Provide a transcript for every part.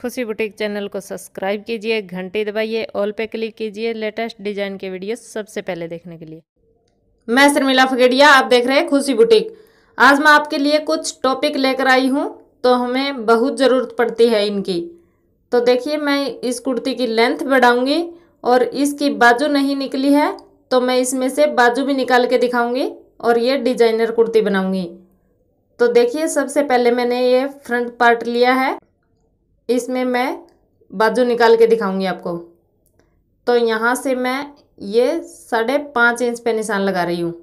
खुशी boutique channel को subscribe कीजिए घंटी दबाइए ऑल पे क्लिक कीजिए लेटेस्ट डिजाइन के वीडियो सबसे पहले देखने के लिए मैं शर्मिला फगेड़िया आप देख रहे हैं खुशी बुटीक आज मैं आपके लिए कुछ टॉपिक लेकर आई हूँ तो हमें बहुत ज़रूरत पड़ती है इनकी तो देखिए मैं इस कुर्ती की लेंथ बढ़ाऊँगी और इसकी बाजू नहीं निकली है तो मैं इसमें से बाजू भी निकाल के दिखाऊँगी और ये डिजाइनर कुर्ती बनाऊँगी तो देखिए सबसे पहले मैंने ये फ्रंट पार्ट लिया है इसमें मैं बाजू निकाल के दिखाऊंगी आपको तो यहाँ से मैं ये साढ़े पाँच इंच पे निशान लगा रही हूँ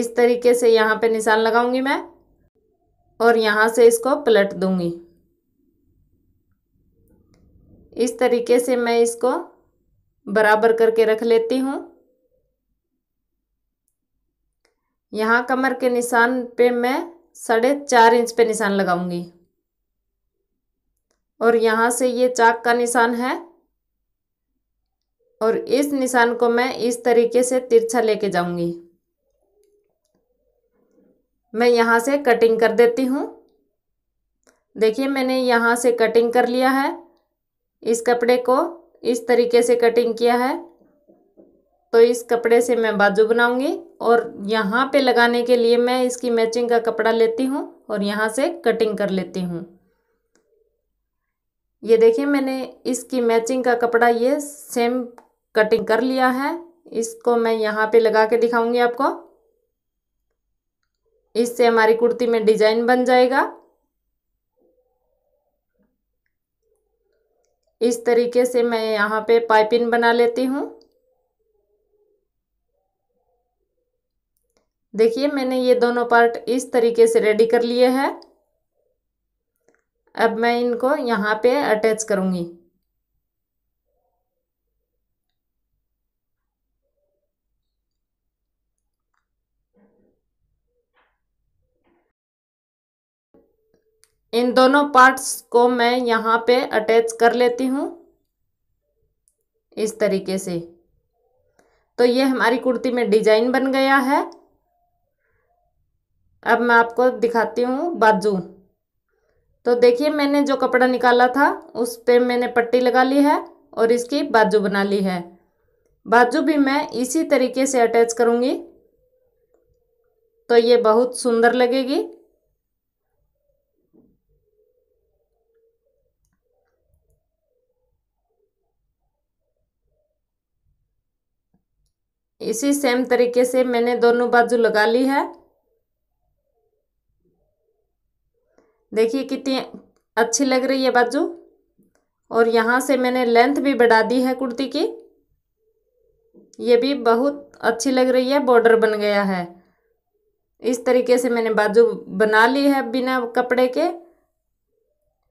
इस तरीके से यहाँ पे निशान लगाऊंगी मैं और यहाँ से इसको पलट दूंगी इस तरीके से मैं इसको बराबर करके रख लेती हूँ यहाँ कमर के निशान पे मैं साढ़े चार इंच पे निशान लगाऊंगी और यहाँ से ये चाक का निशान है और इस निशान को मैं इस तरीके से तिरछा लेके जाऊंगी मैं यहाँ से कटिंग कर देती हूँ देखिए मैंने यहाँ से कटिंग कर लिया है इस कपड़े को इस तरीके से कटिंग किया है तो इस कपड़े से मैं बाजू बनाऊंगी और यहाँ पे लगाने के लिए मैं इसकी मैचिंग का कपड़ा लेती हूँ और यहाँ से कटिंग कर लेती हूँ ये देखिए मैंने इसकी मैचिंग का कपड़ा ये सेम कटिंग कर लिया है इसको मैं यहाँ पे लगा के दिखाऊंगी आपको इससे हमारी कुर्ती में डिजाइन बन जाएगा इस तरीके से मैं यहाँ पे पाइपिंग बना लेती हूँ देखिए मैंने ये दोनों पार्ट इस तरीके से रेडी कर लिए हैं अब मैं इनको यहाँ पे अटैच करूँगी इन दोनों पार्ट्स को मैं यहाँ पे अटैच कर लेती हूँ इस तरीके से तो ये हमारी कुर्ती में डिजाइन बन गया है अब मैं आपको दिखाती हूँ बाजू तो देखिए मैंने जो कपड़ा निकाला था उस पर मैंने पट्टी लगा ली है और इसकी बाजू बना ली है बाजू भी मैं इसी तरीके से अटैच करूँगी तो ये बहुत सुंदर लगेगी इसी सेम तरीके से मैंने दोनों बाजू लगा ली है देखिए कितनी अच्छी लग रही है बाजू और यहाँ से मैंने लेंथ भी बढ़ा दी है कुर्ती की ये भी बहुत अच्छी लग रही है बॉर्डर बन गया है इस तरीके से मैंने बाजू बना ली है बिना कपड़े के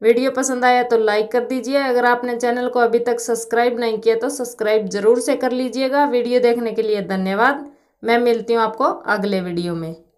वीडियो पसंद आया तो लाइक कर दीजिए अगर आपने चैनल को अभी तक सब्सक्राइब नहीं किया तो सब्सक्राइब ज़रूर से कर लीजिएगा वीडियो देखने के लिए धन्यवाद मैं मिलती हूँ आपको अगले वीडियो में